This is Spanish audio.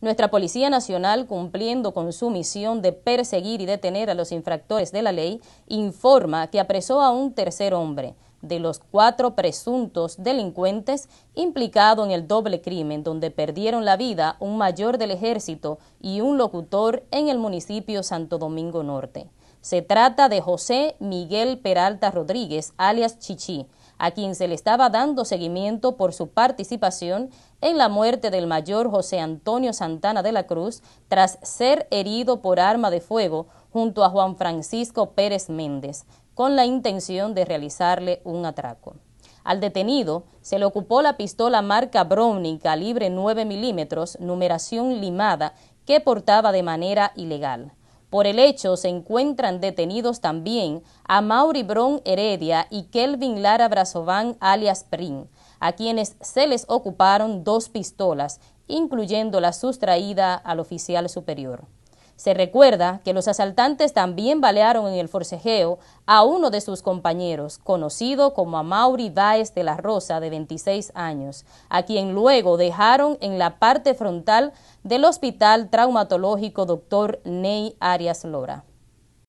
Nuestra Policía Nacional, cumpliendo con su misión de perseguir y detener a los infractores de la ley, informa que apresó a un tercer hombre de los cuatro presuntos delincuentes implicado en el doble crimen, donde perdieron la vida un mayor del ejército y un locutor en el municipio Santo Domingo Norte. Se trata de José Miguel Peralta Rodríguez, alias Chichi, a quien se le estaba dando seguimiento por su participación en la muerte del mayor José Antonio Santana de la Cruz tras ser herido por arma de fuego junto a Juan Francisco Pérez Méndez, con la intención de realizarle un atraco. Al detenido se le ocupó la pistola marca Browning calibre 9 milímetros, numeración limada, que portaba de manera ilegal. Por el hecho se encuentran detenidos también a Mauri Bron Heredia y Kelvin Lara Brazován alias Prin, a quienes se les ocuparon dos pistolas, incluyendo la sustraída al oficial superior. Se recuerda que los asaltantes también balearon en el forcejeo a uno de sus compañeros, conocido como Mauri Baez de la Rosa, de 26 años, a quien luego dejaron en la parte frontal del Hospital Traumatológico Dr. Ney Arias Lora.